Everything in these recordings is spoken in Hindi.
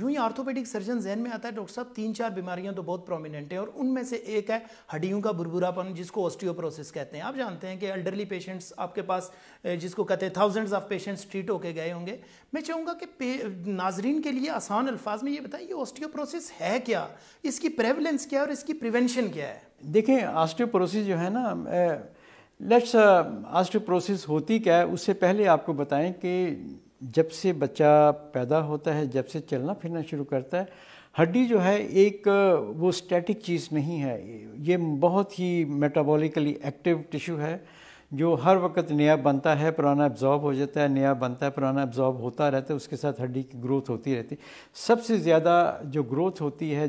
जो ही आर्थोपेडिक सर्जन जहन में आता है डॉक्टर साहब तीन चार बीमारियां तो बहुत प्रोमिनेंट है और उनमें से एक है हड्डियों का बुरबुरापन जिसको ऑस्टियोप्रोसिस कहते हैं आप जानते हैं कि एल्डरली पेशेंट्स आपके पास जिसको कहते हैं थाउजेंड्स ऑफ पेशेंट्स ट्रीट होके गए होंगे मैं चाहूँगा कि नाजरीन के लिए आसान अल्फाज में ये बताएं ये ऑस्टियोप्रोसिस है क्या इसकी प्रेवलेंस क्या है और इसकी प्रिवेंशन क्या है देखें ऑस्टियोप्रोसिस जो है ना लेट्स ऑस्टियोप्रोसिस uh, होती क्या है उससे पहले आपको बताएं कि जब से बच्चा पैदा होता है जब से चलना फिरना शुरू करता है हड्डी जो है एक वो स्टैटिक चीज़ नहीं है ये बहुत ही मेटाबॉलिकली एक्टिव टिश्यू है जो हर वक्त नया बनता है पुराना एब्जॉर्ब हो जाता है नया बनता है पुराना एब्जॉर्ब होता रहता है उसके साथ हड्डी की ग्रोथ होती रहती है सबसे ज़्यादा जो ग्रोथ होती है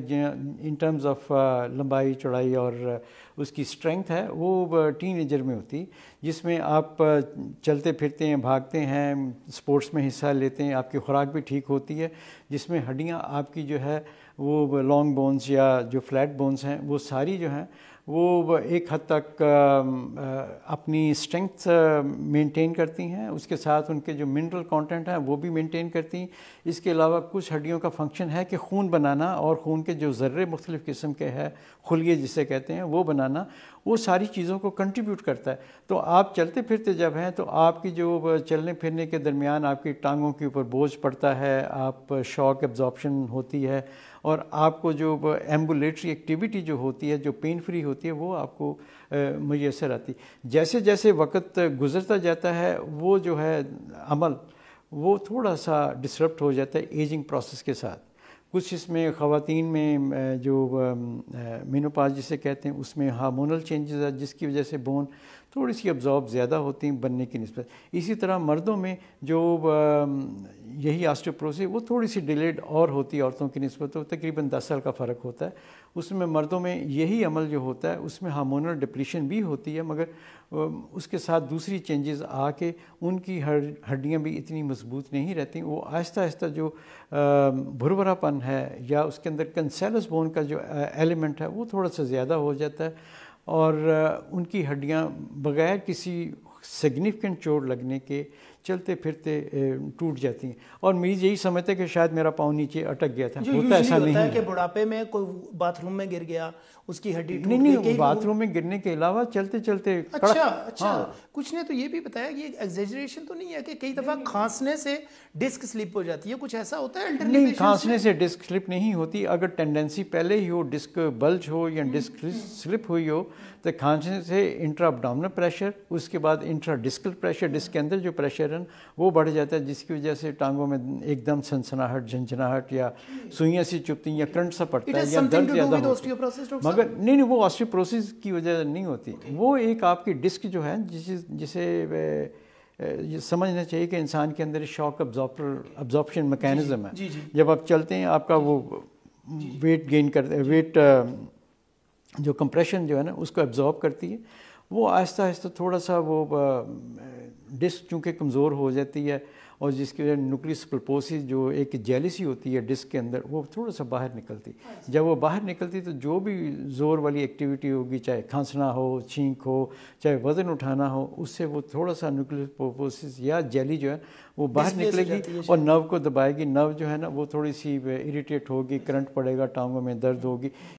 इन टर्म्स ऑफ लंबाई चौड़ाई और uh, उसकी स्ट्रेंथ है वो टीन uh, एजर में होती जिसमें आप uh, चलते फिरते हैं भागते हैं स्पोर्ट्स में हिस्सा लेते हैं आपकी खुराक भी ठीक होती है जिसमें हड्डियाँ आपकी जो है वो लॉन्ग बोन्स या जो फ्लैट बोन्स हैं वो सारी जो हैं वो एक हद तक अपनी स्ट्रेंथ मेंटेन करती हैं उसके साथ उनके जो मिनरल कंटेंट हैं वो भी मेंटेन करती हैं इसके अलावा कुछ हड्डियों का फंक्शन है कि खून बनाना और खून के जो ज़र्रे मुख्तलिफ़ किस्म के हैं खुलिए जिसे कहते हैं वो बनाना वो सारी चीज़ों को कंट्रीब्यूट करता है तो आप चलते फिरते जब हैं तो आपकी जो चलने फिरने के दरमियान आपकी टांगों के ऊपर बोझ पड़ता है आप शॉक एब्जॉर्बशन होती है और आपको जो एम्बुलेटरी एक्टिविटी जो होती है जो पेन फ्री होती है वो आपको मैसर आती जैसे जैसे वक्त गुजरता जाता है वो जो है अमल वो थोड़ा सा डिस्टर्ब हो जाता है एजिंग प्रोसेस के साथ कुछ इसमें ख़वान में जो मीनोपाज जिसे कहते हैं उसमें हार्मोनल चेंजेस है जिसकी वजह से बोन थोड़ी सी अब्जॉर्ब ज़्यादा होती हैं बनने की नस्बत इसी तरह मर्दों में जो यही आस्टोप्रोस है वो थोड़ी सी डिलेड और होती है औरतों की नस्बत तो तकरीबन दस साल का फ़र्क होता है उसमें मर्दों में यही अमल जो होता है उसमें हार्मोनल डिप्रेशन भी होती है मगर उसके साथ दूसरी चेंजेस आके उनकी हर हड्डियाँ भी इतनी मजबूत नहीं रहती वो आहिस्ता आहिस्ता जो भुरभरापन है या उसके अंदर कंसेलस बोन का जो एलिमेंट है वो थोड़ा सा ज़्यादा हो जाता है और उनकी हड्डियाँ बगैर किसी सिग्निफिकेंट चोट लगने के चलते फिरते टूट जाती हैं और मरीज यही समझते कि शायद मेरा पाँव नीचे अटक गया था होता ऐसा होता नहीं है कि बुढ़ापे में कोई बाथरूम में गिर गया उसकी हड्डी नहीं नहीं बाथरूम में गिरने के अलावा चलते चलते अच्छा अच्छा हाँ। कुछ ने तो ये भी बताया कि एग्जेजरेशन तो नहीं है कि कई दफ़ा खांसने से डिस्क स्लिप हो जाती है कुछ ऐसा होता है नहीं खांसने से डिस्क स्लिप नहीं होती अगर टेंडेंसी पहले ही हो डिस्क बल्ज हो या डिस्क हम्म, स्लिप हम्म। हुई हो तो खांसने से इंट्रा प्रेशर उसके बाद डिस्कल प्रेशर डिस्क के अंदर जो प्रेशर है वो बढ़ जाता है जिसकी वजह से टांगों में एकदम सनसनाहट झंझनाहट या सुइयाँ सी चुपती या करंट सा पड़ता है या दर्द ज़्यादा मगर नहीं नहीं वो ऑस्टियोप्रोसिस की वजह नहीं होती okay. वो एक आपकी डिस्क जो है जिस जिसे ये समझना चाहिए कि इंसान के अंदर शॉक अब्जॉर्बर अब्जॉर्प्शन मैकेनिज़्म है जब आप चलते हैं आपका वो वेट गेन करते वेट जो कंप्रेशन जो है ना उसको एब्जॉर्ब करती है वो आहिस्ता आहिस्ता थोड़ा सा वो डिस्क चूँकि कमज़ोर हो जाती है और जिसकी वजह न्यूक्लियस प्रपोसिस जो एक जेलिसी होती है डिस्क के अंदर वो थोड़ा सा बाहर निकलती अच्छा। जब वो बाहर निकलती तो जो भी ज़ोर वाली एक्टिविटी होगी चाहे खांसना हो छींक हो चाहे वज़न उठाना हो उससे वो थोड़ा सा न्यूक्लियस प्रपोसिस या जेली जो है वो बाहर निकलेगी और नव को दबाएगी नव जो है ना वो थोड़ी सी इरीटेट होगी करंट पड़ेगा टांगों में दर्द होगी